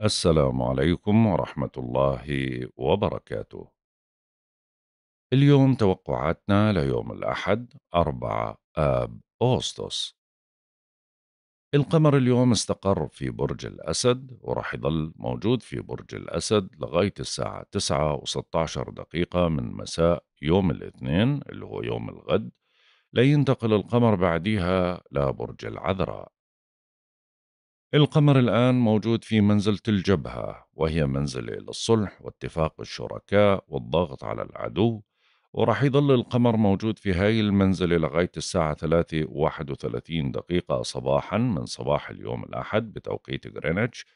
السلام عليكم ورحمة الله وبركاته. اليوم توقعاتنا ليوم الأحد 4 آب أغسطس. القمر اليوم استقر في برج الأسد ورح يضل موجود في برج الأسد لغاية الساعة 9 و16 دقيقة من مساء يوم الاثنين اللي هو يوم الغد لينتقل القمر بعديها لبرج العذراء القمر الآن موجود في منزلة الجبهة وهي منزلة للصلح واتفاق الشركاء والضغط على العدو ورح يظل القمر موجود في هاي المنزلة لغاية الساعة 3.31 دقيقة صباحا من صباح اليوم الأحد بتوقيت غرينتش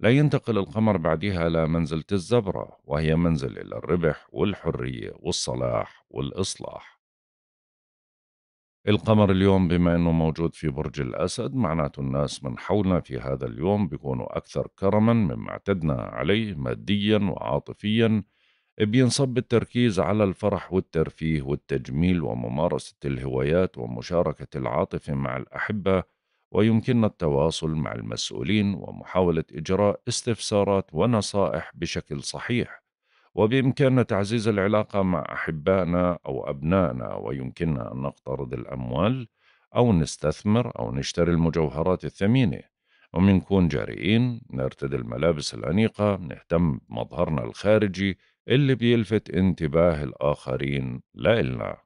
لا ينتقل القمر بعدها إلى منزلة الزبرة وهي منزلة للربح والحرية والصلاح والإصلاح القمر اليوم بما أنه موجود في برج الأسد معناته الناس من حولنا في هذا اليوم بيكونوا أكثر كرما مما اعتدنا عليه ماديا وعاطفيا بينصب التركيز على الفرح والترفيه والتجميل وممارسة الهوايات ومشاركة العاطفة مع الأحبة ويمكننا التواصل مع المسؤولين ومحاولة إجراء استفسارات ونصائح بشكل صحيح وبإمكاننا تعزيز العلاقة مع أحبائنا أو أبنائنا ويمكننا أن نقترض الأموال أو نستثمر أو نشتري المجوهرات الثمينة ومنكون جريئين نرتدي الملابس الأنيقة نهتم بمظهرنا الخارجي اللي بيلفت انتباه الآخرين لا إلنا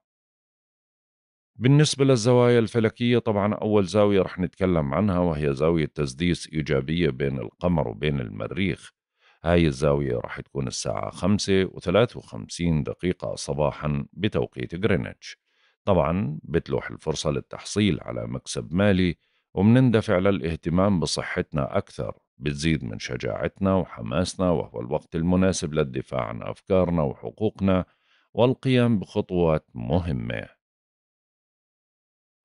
بالنسبة للزوايا الفلكية طبعا أول زاوية رح نتكلم عنها وهي زاوية تسديس إيجابية بين القمر وبين المريخ هاي الزاوية راح تكون الساعة 5 و53 دقيقة صباحا بتوقيت غرينتش طبعا بتلوح الفرصة للتحصيل على مكسب مالي ومنندفع للاهتمام بصحتنا أكثر بتزيد من شجاعتنا وحماسنا وهو الوقت المناسب للدفاع عن أفكارنا وحقوقنا والقيام بخطوات مهمة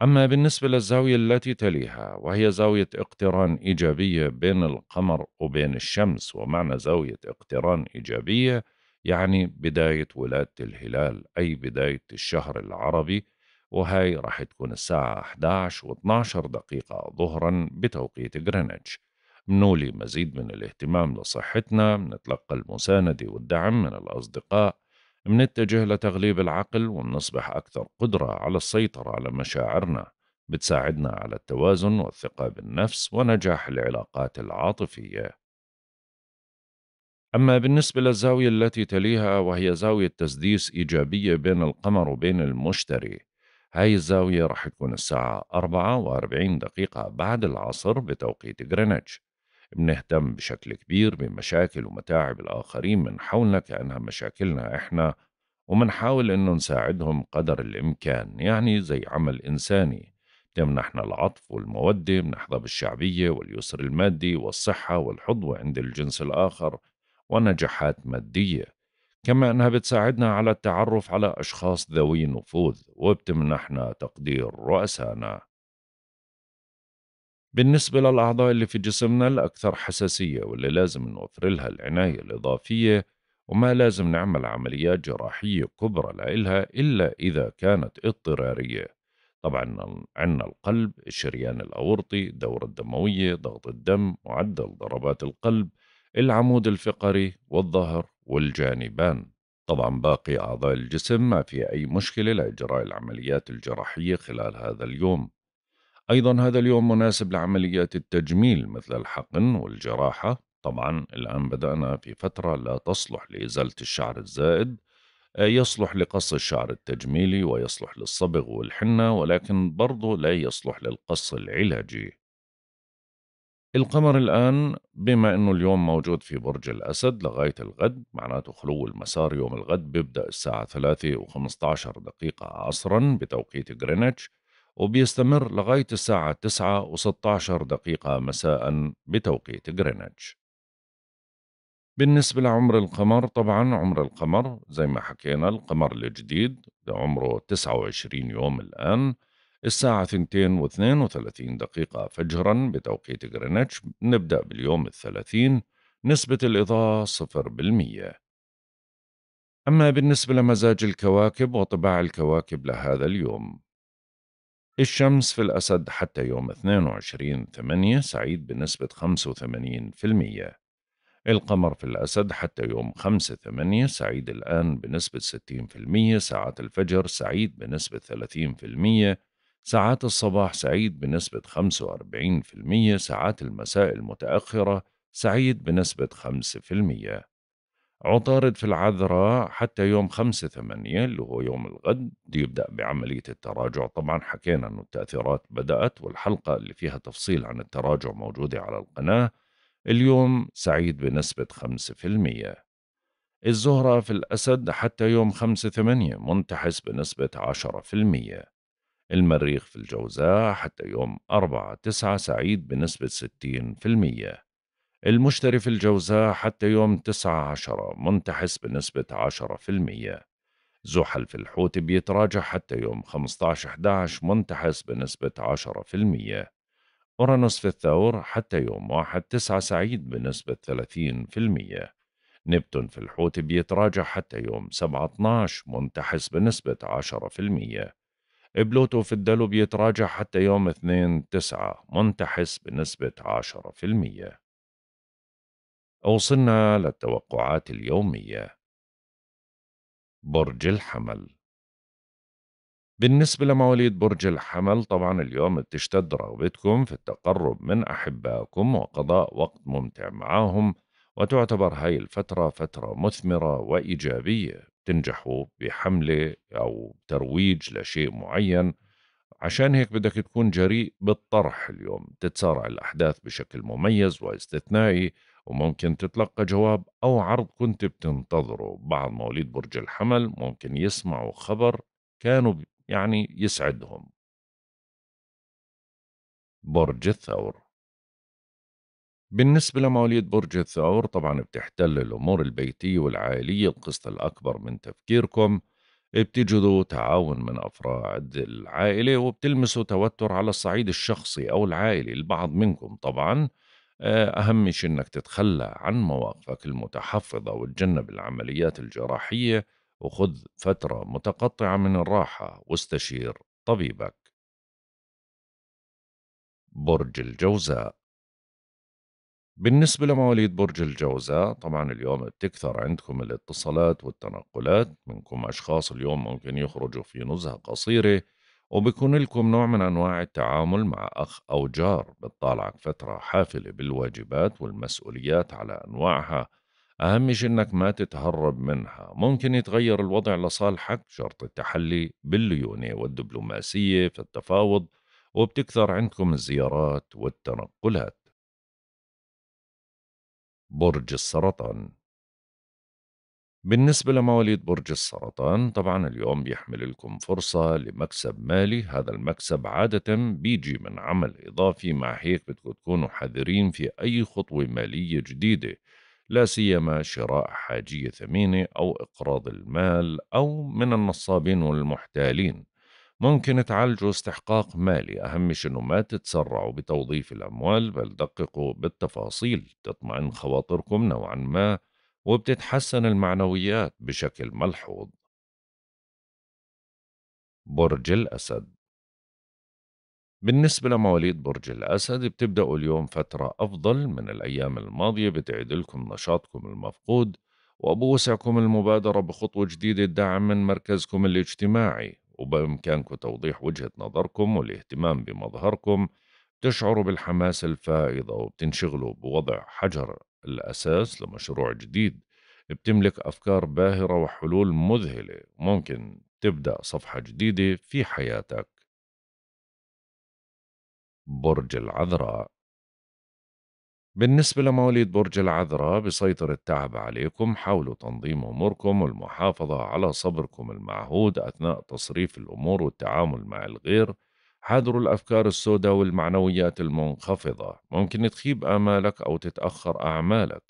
أما بالنسبة للزاوية التي تليها وهي زاوية اقتران إيجابية بين القمر وبين الشمس ومعنى زاوية اقتران إيجابية يعني بداية ولادة الهلال أي بداية الشهر العربي وهي راح تكون الساعة 11 و 12 دقيقة ظهرا بتوقيت غرينتش منولي مزيد من الاهتمام لصحتنا نتلقى المساندة والدعم من الأصدقاء منتجه لتغليب العقل ومنصبح أكثر قدرة على السيطرة على مشاعرنا بتساعدنا على التوازن والثقة بالنفس ونجاح العلاقات العاطفية أما بالنسبة للزاوية التي تليها وهي زاوية تسديس إيجابية بين القمر وبين المشتري هاي الزاوية راح تكون الساعة 44 دقيقة بعد العصر بتوقيت غرينتش بنهتم بشكل كبير بمشاكل ومتاعب الآخرين من حولنا كأنها مشاكلنا إحنا ومنحاول إنه نساعدهم قدر الإمكان يعني زي عمل إنساني تمنحنا العطف والمودة بنحظى بالشعبية واليسر المادي والصحة والحظوة عند الجنس الآخر ونجاحات مادية كما أنها بتساعدنا على التعرف على أشخاص ذوي نفوذ وبتمنحنا تقدير رؤسانا بالنسبة للأعضاء اللي في جسمنا الأكثر حساسية واللي لازم نوفر لها العناية الإضافية وما لازم نعمل عمليات جراحية كبرى لإلها إلا إذا كانت اضطرارية طبعا عندنا القلب الشريان الأورطي الدورة الدموية ضغط الدم معدل ضربات القلب العمود الفقري والظهر والجانبان طبعا باقي أعضاء الجسم ما في أي مشكلة لإجراء العمليات الجراحية خلال هذا اليوم أيضا هذا اليوم مناسب لعمليات التجميل مثل الحقن والجراحة طبعا الآن بدأنا في فترة لا تصلح لإزالة الشعر الزائد آه، يصلح لقص الشعر التجميلي ويصلح للصبغ والحنة ولكن برضه لا يصلح للقص العلاجي القمر الآن بما أنه اليوم موجود في برج الأسد لغاية الغد معناته خلو المسار يوم الغد بيبدأ الساعة 3 و15 دقيقة عصرا بتوقيت غرينتش وبيستمر لغاية الساعة 9 و16 دقيقة مساء بتوقيت غرينتش بالنسبة لعمر القمر طبعا عمر القمر زي ما حكينا القمر الجديد ده عمره 29 يوم الآن الساعة 2 و32 دقيقة فجرا بتوقيت غرينتش نبدأ باليوم الثلاثين نسبة الإضاءة صفر بالمية أما بالنسبة لمزاج الكواكب وطباع الكواكب لهذا اليوم الشمس في الأسد حتى يوم 22 8 سعيد بنسبة 85%. القمر في الأسد حتى يوم 5 8 سعيد الآن بنسبة 60%. ساعات الفجر سعيد بنسبة 30%. ساعات الصباح سعيد بنسبة 45%. ساعات المساء المتأخرة سعيد بنسبة 5%. عطارد في العذراء حتى يوم خمسة ثمانية اللي هو يوم الغد يبدأ بعملية التراجع طبعا حكينا أن التأثيرات بدأت والحلقة اللي فيها تفصيل عن التراجع موجودة على القناة اليوم سعيد بنسبة خمسة في المية الزهرة في الأسد حتى يوم خمسة ثمانية منتحس بنسبة عشرة في المية المريخ في الجوزاء حتى يوم أربعة تسعة سعيد بنسبة ستين في المية المشتري في الجوزاء حتى يوم تسعة عشرة منتحس بنسبة 10% زحل في الحوت بيتراجع حتى يوم 15 11 منتحس بنسبة 10% أورانوس في الثور حتى يوم 1 9 سعيد بنسبة 30% نبتون في الحوت بيتراجع حتى يوم 7 12 منتحس بنسبة 10% بلوتو في الدلو بيتراجع حتى يوم 2 9 منتحس بنسبة 10% أوصلنا للتوقعات اليومية برج الحمل بالنسبة لمواليد برج الحمل طبعا اليوم بتشتد رغبتكم في التقرب من أحبائكم وقضاء وقت ممتع معاهم وتعتبر هاي الفترة فترة مثمرة وإيجابية تنجحوا بحملة أو ترويج لشيء معين عشان هيك بدك تكون جريء بالطرح اليوم تتسارع الأحداث بشكل مميز واستثنائي وممكن تتلقى جواب أو عرض كنت بتنتظره بعض مواليد برج الحمل ممكن يسمعوا خبر كانوا يعني يسعدهم برج الثور بالنسبة لمواليد برج الثور طبعا بتحتل الأمور البيتية والعائلية القسط الأكبر من تفكيركم بتجدوا تعاون من أفراد العائلة وبتلمسوا توتر على الصعيد الشخصي أو العائلي البعض منكم طبعا آه، أهم شيء أنك تتخلى عن مواقفك المتحفظة وتجنب العمليات الجراحية وخذ فترة متقطعة من الراحة واستشير طبيبك برج الجوزاء بالنسبة لمواليد برج الجوزاء طبعا اليوم بتكثر عندكم الاتصالات والتنقلات منكم أشخاص اليوم ممكن يخرجوا في نزهة قصيرة وبكون لكم نوع من أنواع التعامل مع أخ أو جار بتطالعك فترة حافلة بالواجبات والمسؤوليات على أنواعها أهم شيء إنك ما تتهرب منها ممكن يتغير الوضع لصالحك شرط التحلي بالليونة والدبلوماسية في التفاوض وبتكثر عندكم الزيارات والتنقلات برج السرطان بالنسبة لمواليد برج السرطان طبعا اليوم بيحمل لكم فرصة لمكسب مالي هذا المكسب عادة بيجي من عمل إضافي مع هيك بدكم تكونوا حذرين في أي خطوة مالية جديدة لا سيما شراء حاجية ثمينة أو إقراض المال أو من النصابين والمحتالين ممكن تعالجوا استحقاق مالي أهم شيء أنه ما تتسرعوا بتوظيف الأموال بل دققوا بالتفاصيل تطمئن خواطركم نوعا ما وبتتحسن المعنويات بشكل ملحوظ برج الأسد بالنسبة لمواليد برج الأسد بتبدأوا اليوم فترة أفضل من الأيام الماضية بتعيد لكم نشاطكم المفقود وبوسعكم المبادرة بخطوة جديدة الدعم من مركزكم الاجتماعي وبإمكانكم توضيح وجهة نظركم والاهتمام بمظهركم تشعروا بالحماس الفائض وبتنشغلوا بوضع حجر الأساس لمشروع جديد بتملك أفكار باهرة وحلول مذهلة ممكن تبدأ صفحة جديدة في حياتك برج العذراء بالنسبة لمواليد برج العذراء بسيطر التعب عليكم حاولوا تنظيم أموركم والمحافظة على صبركم المعهود أثناء تصريف الأمور والتعامل مع الغير حذروا الأفكار السوداء والمعنويات المنخفضة ممكن تخيب آمالك أو تتأخر أعمالك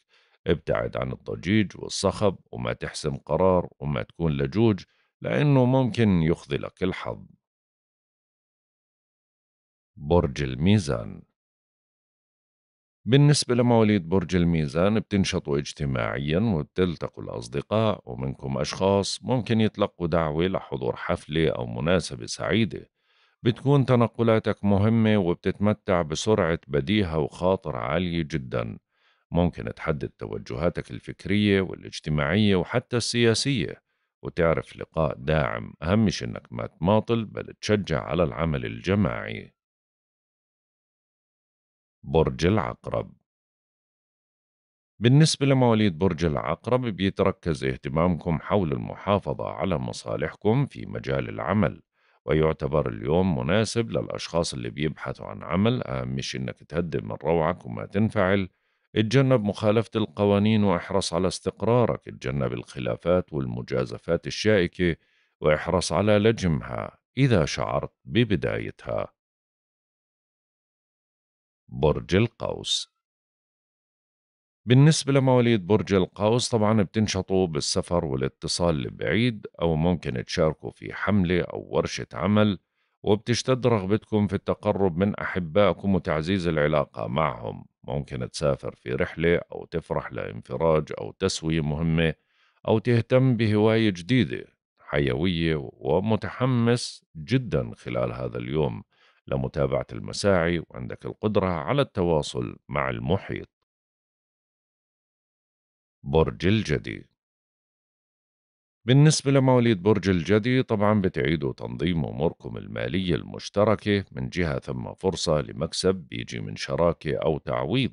ابتعد عن الضجيج والصخب وما تحسم قرار وما تكون لجوج لأنه ممكن يخذلك الحظ برج الميزان بالنسبة لمواليد برج الميزان بتنشطوا اجتماعيا وبتلتقوا الأصدقاء ومنكم أشخاص ممكن يتلقوا دعوة لحضور حفلة أو مناسبة سعيدة بتكون تنقلاتك مهمة وبتتمتع بسرعة بديهة وخاطر عالية جدا ممكن تحدد توجهاتك الفكرية والاجتماعية وحتى السياسية وتعرف لقاء داعم أهم شي إنك ما تماطل بل تشجع على العمل الجماعي برج العقرب بالنسبة لمواليد برج العقرب بيتركز اهتمامكم حول المحافظة على مصالحكم في مجال العمل ويعتبر اليوم مناسب للأشخاص اللي بيبحثوا عن عمل أهم شيء إنك تهدم من روعك وما تنفعل اتجنب مخالفة القوانين واحرص على استقرارك اتجنب الخلافات والمجازفات الشائكة واحرص على لجمها إذا شعرت ببدايتها برج القوس بالنسبة لمواليد برج القوس طبعا بتنشطوا بالسفر والاتصال البعيد أو ممكن تشاركوا في حملة أو ورشة عمل وبتشتد رغبتكم في التقرب من أحبائكم وتعزيز العلاقة معهم ممكن تسافر في رحلة أو تفرح لانفراج أو تسوية مهمة أو تهتم بهواية جديدة حيوية ومتحمس جدا خلال هذا اليوم لمتابعة المساعي وعندك القدرة على التواصل مع المحيط برج الجدي بالنسبة لمواليد برج الجدي طبعا بتعيدوا تنظيم أموركم المالية المشتركة من جهة ثم فرصة لمكسب بيجي من شراكة أو تعويض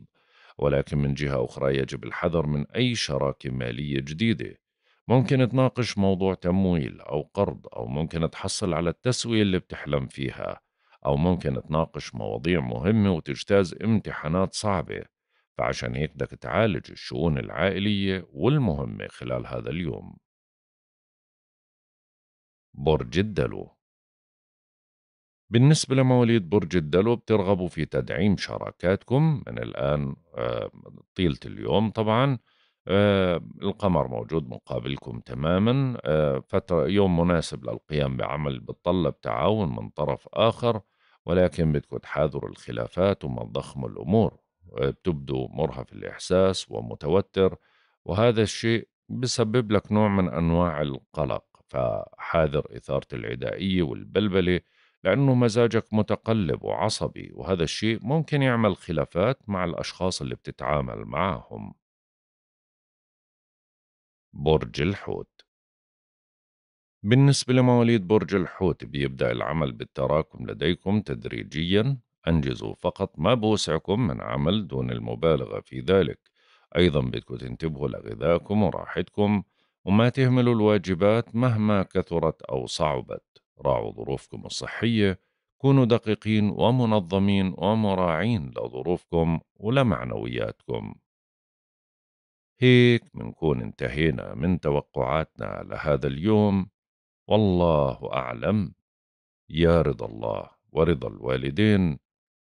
ولكن من جهة أخرى يجب الحذر من أي شراكة مالية جديدة ممكن تناقش موضوع تمويل أو قرض أو ممكن تحصل على التسوية اللي بتحلم فيها أو ممكن تناقش مواضيع مهمة وتجتاز امتحانات صعبة فعشان هيك بدك تعالج الشؤون العائلية والمهمة خلال هذا اليوم برج الدلو بالنسبة لمواليد برج الدلو بترغبوا في تدعيم شراكاتكم من الآن آه، طيلة اليوم طبعا آه، القمر موجود مقابلكم تماما آه، فترة يوم مناسب للقيام بعمل بتطلب تعاون من طرف آخر ولكن بدكم تحاذروا الخلافات وما تضخموا الأمور بتبدو مرهف الإحساس ومتوتر وهذا الشيء بسبب لك نوع من أنواع القلق فحاذر إثارة العدائية والبلبلة لأنه مزاجك متقلب وعصبي وهذا الشيء ممكن يعمل خلافات مع الأشخاص اللي بتتعامل معهم برج الحوت بالنسبة لمواليد برج الحوت بيبدأ العمل بالتراكم لديكم تدريجيا أنجزوا فقط ما بوسعكم من عمل دون المبالغة في ذلك أيضا بدكم تنتبهوا لغذائكم وراحتكم وما تهملوا الواجبات مهما كثرت أو صعبت راعوا ظروفكم الصحية كونوا دقيقين ومنظمين ومراعين لظروفكم ولمعنوياتكم هيك منكون انتهينا من توقعاتنا لهذا اليوم والله أعلم يا رضا الله ورضا الوالدين